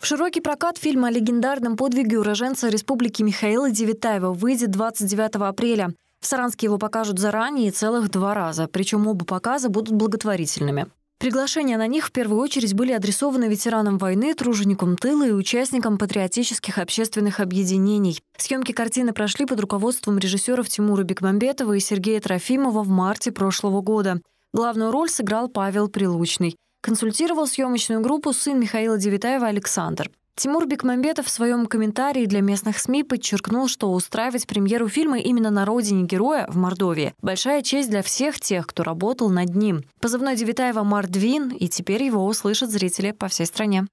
В широкий прокат фильма о легендарном подвиге уроженца республики Михаила Девитаева выйдет 29 апреля. В Саранске его покажут заранее и целых два раза, причем оба показа будут благотворительными. Приглашения на них в первую очередь были адресованы ветеранам войны, труженикам тыла и участникам патриотических общественных объединений. Съемки картины прошли под руководством режиссеров Тимура Бекмамбетова и Сергея Трофимова в марте прошлого года. Главную роль сыграл Павел Прилучный. Консультировал съемочную группу сын Михаила Девитаева Александр. Тимур Бекмамбетов в своем комментарии для местных СМИ подчеркнул, что устраивать премьеру фильма именно на родине героя, в Мордовии, большая честь для всех тех, кто работал над ним. Позывной Девитаева Мардвин, и теперь его услышат зрители по всей стране.